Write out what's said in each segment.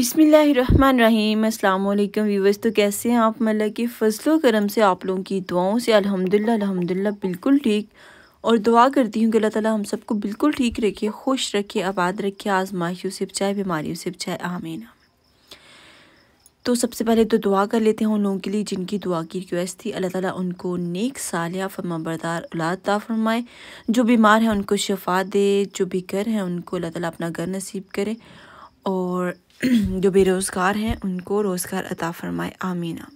अस्सलाम अल्लाम व्यूवर्स तो कैसे हैं आप मतलब कि फसलो करम से आप लोगों की दुआओं से अल्हम्दुलिल्लाह अल्हम्दुलिल्लाह बिल्कुल ठीक और दुआ करती हूँ कि अल्लाह ताला हम सबको बिल्कुल ठीक रखे खुश रखे आबाद रखे आजमाइयों से बचाए बीमारियों से बचाए आमीन तो सबसे पहले तो दुआ कर लेते हैं उन लोगों के लिए जिनकी दुआ की रिक्वेस्ट थी अल्लाह ताला उनको नेक साल या बरदार औलाद ता फरमाए जो बीमार हैं उनको शफा दे जो भी घर हैं उनको अल्लाह ताला अपना घर नसीब करे और जो बेरोज़गार हैं उनको रोज़गार अता फरमाए आमीन आमीन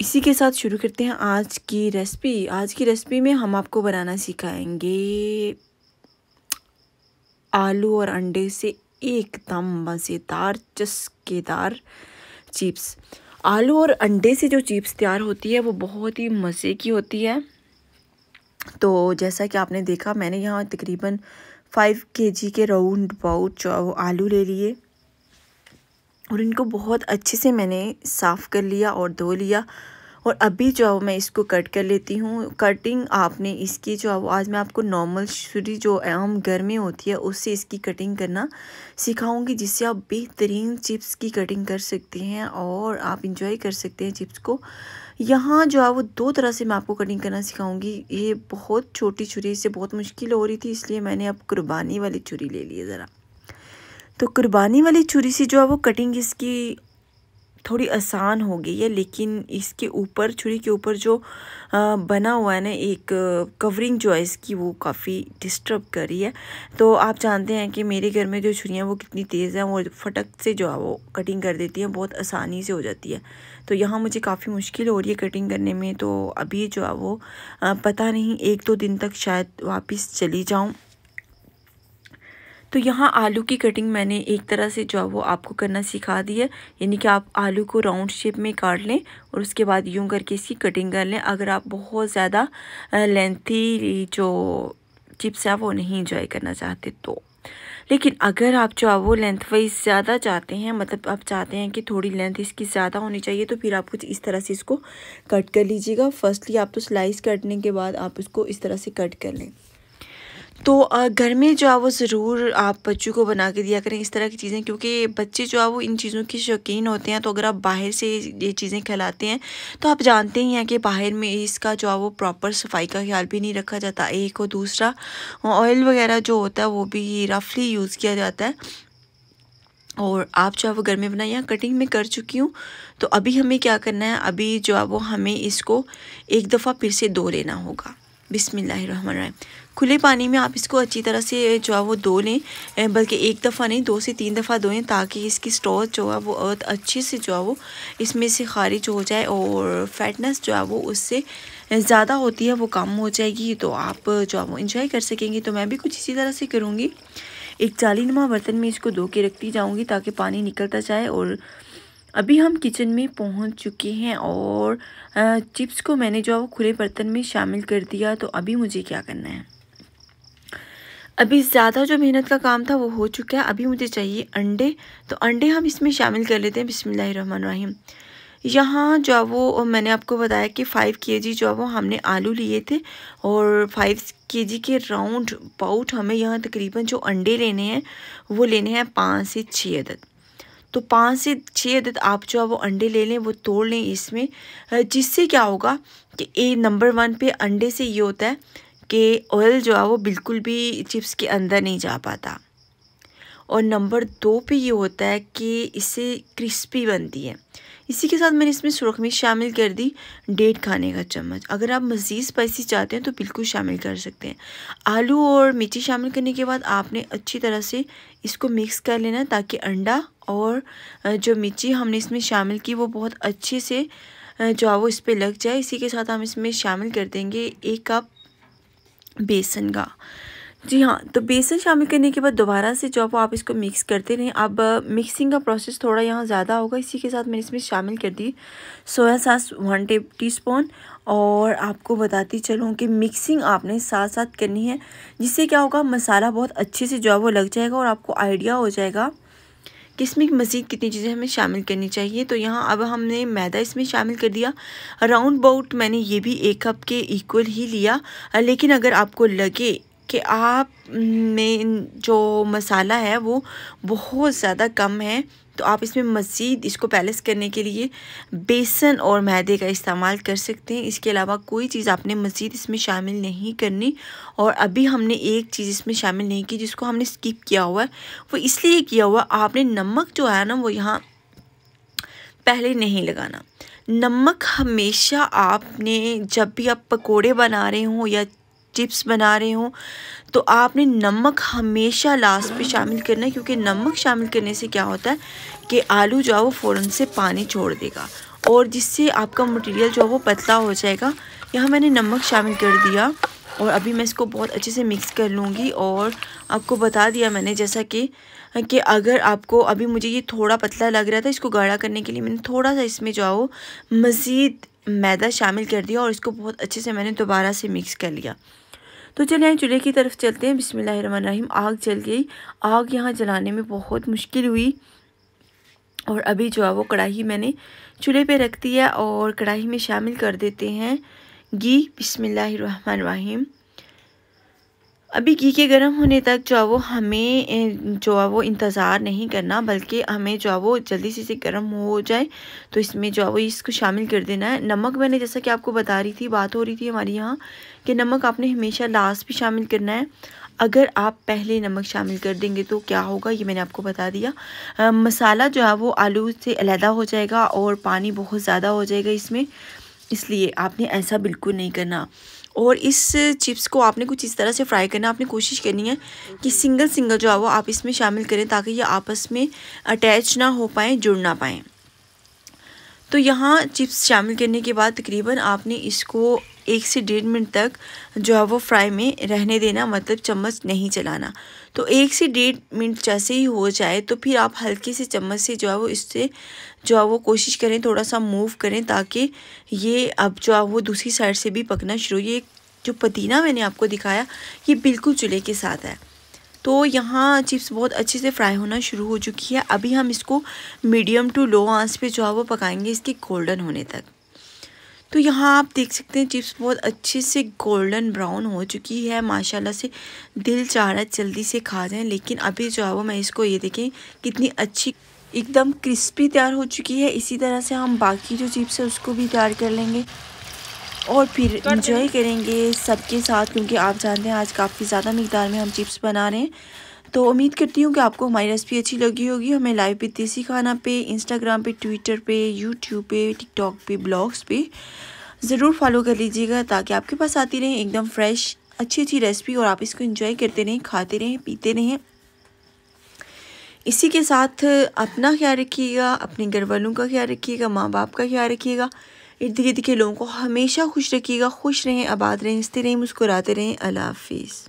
इसी के साथ शुरू करते हैं आज की रेसिपी आज की रेसिपी में हम आपको बनाना सिखाएंगे आलू और अंडे से एकदम मज़ेदार चस्केदार चिप्स आलू और अंडे से जो चिप्स तैयार होती है वो बहुत ही मज़े की होती है तो जैसा कि आपने देखा मैंने यहाँ तकरीबन फाइव के जी के राउंड बाउट आलू ले लिए और इनको बहुत अच्छे से मैंने साफ़ कर लिया और धो लिया और अभी जो है मैं इसको कट कर लेती हूँ कटिंग आपने इसकी जो है आज मैं आपको नॉर्मल छुरी जो आम गर्मी होती है उससे इसकी कटिंग करना सिखाऊंगी जिससे आप बेहतरीन चिप्स की कटिंग कर सकते हैं और आप इंजॉय कर सकते हैं चिप्स को यहाँ जो है वो दो तरह से मैं आपको कटिंग करना सिखाऊंगी ये बहुत छोटी छुरी इससे बहुत मुश्किल हो रही थी इसलिए मैंने अब कुर्बानी वाली छुरी ले ली है ज़रा तो कुर्बानी वाली छुरी से जो है वो कटिंग इसकी थोड़ी आसान हो गई है लेकिन इसके ऊपर छुरी के ऊपर जो बना हुआ है ना एक कवरिंग जो है इसकी वो काफ़ी डिस्टर्ब कर रही है तो आप जानते हैं कि मेरे घर में जो छुरियाँ वो कितनी तेज़ हैं और फटक से जो है वो कटिंग कर देती हैं बहुत आसानी से हो जाती है तो यहाँ मुझे काफ़ी मुश्किल हो रही है कटिंग करने में तो अभी जो है वो पता नहीं एक दो दिन तक शायद वापस चली जाऊँ तो यहाँ आलू की कटिंग मैंने एक तरह से जो है वो आपको करना सिखा दी है यानी कि आप आलू को राउंड शेप में काट लें और उसके बाद यूँ करके इसकी कटिंग कर लें अगर आप बहुत ज़्यादा लेंथी जो चिप्स है वो नहीं इंजॉय करना चाहते तो लेकिन अगर आप जो है वो लेंथ वाइज ज़्यादा चाहते हैं मतलब आप चाहते हैं कि थोड़ी लेंथ इसकी ज़्यादा होनी चाहिए तो फिर आप कुछ इस तरह से इसको कट कर लीजिएगा फर्स्टली आप तो स्लाइस कटने के बाद आप इसको इस तरह से कट कर लें तो घर में जो है वो ज़रूर आप बच्चों को बना के दिया करें इस तरह की चीज़ें क्योंकि बच्चे जो है वो इन चीज़ों के शौकीन होते हैं तो अगर आप बाहर से ये चीज़ें खिलाते हैं तो आप जानते ही हैं कि बाहर में इसका जो है वो प्रॉपर सफाई का ख्याल भी नहीं रखा जाता एक और दूसरा ऑयल वगैरह जो होता है वो भी रफली यूज़ किया जाता है और आप जो है वो घर में बनाए यहाँ कटिंग में कर चुकी हूँ तो अभी हमें क्या करना है अभी जो है वो हमें इसको एक दफ़ा फिर से धो लेना होगा बिसमीम खुले पानी में आप इसको अच्छी तरह से जो है वो धो लें बल्कि एक दफ़ा नहीं दो से तीन दफ़ा धोएं ताकि इसकी स्टोर जो है वो अच्छे से जो है वो इसमें से खारिज हो जाए और फैटनेस जो है वो उससे ज़्यादा होती है वो कम हो जाएगी तो आप जो है वो इंजॉय कर सकेंगी तो मैं भी कुछ इसी तरह से करूँगी एक जाली बर्तन में इसको धो के रखती जाऊँगी ताकि पानी निकलता जाए और अभी हम किचन में पहुंच चुके हैं और चिप्स को मैंने जो खुले बर्तन में शामिल कर दिया तो अभी मुझे क्या करना है अभी ज़्यादा जो मेहनत का काम था वो हो चुका है अभी मुझे चाहिए अंडे तो अंडे हम इसमें शामिल कर लेते हैं बिसमीम यहाँ जो वो मैंने आपको बताया कि फ़ाइव के जी जो वो हमने आलू लिए थे और फाइव के जी के राउंड पाउट हमें यहाँ तकरीबन जो अंडे लेने हैं वो लेने हैं पाँच से छः अदद तो पाँच से छः अदद आप जो है वो अंडे ले लें वो तोड़ लें इसमें जिससे क्या होगा कि ए नंबर वन पे अंडे से ये होता है कि ऑयल जो है वो बिल्कुल भी चिप्स के अंदर नहीं जा पाता और नंबर दो पे ये होता है कि इससे क्रिस्पी बनती है इसी के साथ मैंने इसमें सुरख मिर्च शामिल कर दी डेढ़ खाने का चम्मच अगर आप मज़ीद स्पाइसी चाहते हैं तो बिल्कुल शामिल कर सकते हैं आलू और मिर्ची शामिल करने के बाद आपने अच्छी तरह से इसको मिक्स कर लेना ताकि अंडा और जो मिर्ची हमने इसमें शामिल की वो बहुत अच्छे से जो है वो इस पर लग जाए इसी के साथ हम इसमें शामिल कर देंगे एक कप बेसन का जी हाँ तो बेसन शामिल करने के बाद दोबारा से जो आप इसको मिक्स करते रहें अब मिक्सिंग का प्रोसेस थोड़ा यहाँ ज़्यादा होगा इसी के साथ मैंने इसमें शामिल कर दी सोया सास वन टी स्पून और आपको बताती चलूँ कि मिक्सिंग आपने साथ साथ करनी है जिससे क्या होगा मसाला बहुत अच्छे से जो है वो लग जाएगा और आपको आइडिया हो जाएगा कि इसमें मज़ीद कितनी चीज़ें हमें शामिल करनी चाहिए तो यहाँ अब हमने मैदा इसमें शामिल कर दिया राउंड बाउट मैंने ये भी एक कप के इक्वल ही लिया लेकिन अगर आपको लगे कि आप में जो मसाला है वो बहुत ज़्यादा कम है तो आप इसमें मज़ीद इसको पैलेस करने के लिए बेसन और मैदे का इस्तेमाल कर सकते हैं इसके अलावा कोई चीज़ आपने मज़ीद इसमें शामिल नहीं करनी और अभी हमने एक चीज़ इसमें शामिल नहीं की जिसको हमने स्किप किया हुआ है वो इसलिए किया हुआ आपने नमक जो है ना वो यहाँ पहले नहीं लगाना नमक हमेशा आपने जब भी आप पकोड़े बना रहे हों या चिप्स बना रहे हों तो आपने नमक हमेशा लास्ट पे शामिल करना है क्योंकि नमक शामिल करने से क्या होता है कि आलू जो है वो फ़ौर से पानी छोड़ देगा और जिससे आपका मटेरियल जो है वो पतला हो जाएगा यहाँ मैंने नमक शामिल कर दिया और अभी मैं इसको बहुत अच्छे से मिक्स कर लूँगी और आपको बता दिया मैंने जैसा कि कि अगर आपको अभी मुझे ये थोड़ा पतला लग रहा था इसको गाढ़ा करने के लिए मैंने थोड़ा सा इसमें जो वो मज़ीद मैदा शामिल कर दिया और इसको बहुत अच्छे से मैंने दोबारा से मिक्स कर लिया तो चले चूल्हे की तरफ चलते हैं बिसमीम आग जल गई आग यहाँ जलाने में बहुत मुश्किल हुई और अभी जो है वो कढ़ाई मैंने चूल्हे पे रख दिया और कढ़ाई में शामिल कर देते हैं घी बिसमीम अभी घी के गर्म होने तक जो वो हमें जो है वो इंतज़ार नहीं करना बल्कि हमें जो है वो जल्दी से इसे गर्म हो जाए तो इसमें जो है वो इसको शामिल कर देना है नमक मैंने जैसा कि आपको बता रही थी बात हो रही थी हमारे यहाँ कि नमक आपने हमेशा लास्ट भी शामिल करना है अगर आप पहले नमक शामिल कर देंगे तो क्या होगा ये मैंने आपको बता दिया आ, मसाला जो है वो आलू से अलहदा हो जाएगा और पानी बहुत ज़्यादा हो जाएगा इसमें इसलिए आपने ऐसा बिल्कुल नहीं करना और इस चिप्स को आपने कुछ इस तरह से फ्राई करना आपने कोशिश करनी है कि सिंगल सिंगल जो है वो आप इसमें शामिल करें ताकि ये आपस में अटैच ना हो पाएँ जुड़ ना पाएँ तो यहाँ चिप्स शामिल करने के बाद तकरीबन आपने इसको एक से डेढ़ मिनट तक जो है वो फ्राई में रहने देना मतलब चम्मच नहीं चलाना तो एक से डेढ़ मिनट जैसे ही हो जाए तो फिर आप हल्के से चम्मच से जो है वो इससे जो है वो कोशिश करें थोड़ा सा मूव करें ताकि ये अब जो है वो दूसरी साइड से भी पकना शुरू ये जो पतीना मैंने आपको दिखाया ये बिल्कुल चूल्हे के साथ है तो यहाँ चिप्स बहुत अच्छे से फ्राई होना शुरू हो चुकी है अभी हम इसको मीडियम टू लो आंच पे जो है वो पकाएंगे इसके गोल्डन होने तक तो यहाँ आप देख सकते हैं चिप्स बहुत अच्छे से गोल्डन ब्राउन हो चुकी है माशाल्लाह से दिल चाह रहा है जल्दी से खा जाएं लेकिन अभी जो है वो मैं इसको ये देखें कितनी अच्छी एकदम क्रिस्पी तैयार हो चुकी है इसी तरह से हम बाकी जो चिप्स है उसको भी तैयार कर लेंगे और फिर इंजॉय करेंगे सबके साथ क्योंकि आप जानते हैं आज काफ़ी ज़्यादा मकदार में हम चिप्स बना रहे हैं तो उम्मीद करती हूँ कि आपको हमारी रेसिपी अच्छी लगी होगी हमें लाइव पे देसी खाना पे इंस्टाग्राम पे ट्विटर पे यूट्यूब पे टिकटॉक पे ब्लॉग्स पे ज़रूर फॉलो कर लीजिएगा ताकि आपके पास आती रहें एकदम फ्रेश अच्छी अच्छी रेसिपी और आप इसको इंजॉय करते रहें खाते रहें पीते रहें इसी के साथ अपना ख्याल रखिएगा अपने घर वालों का ख्याल रखिएगा माँ बाप का ख्याल रखिएगा इर्द गिर्द के लोगों को हमेशा खुश रखिएगा खुश रहें आबाद रहें हंसते रहें मुस्कुराते रहें अल्लाह हाफिज़